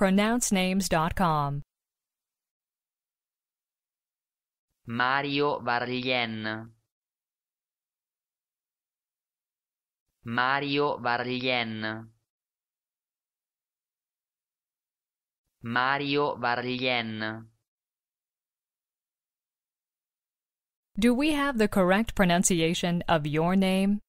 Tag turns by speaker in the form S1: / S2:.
S1: pronouncenames.com.
S2: Mario Varlien Mario Varlien Mario Varlien
S1: Do we have the correct pronunciation of your name?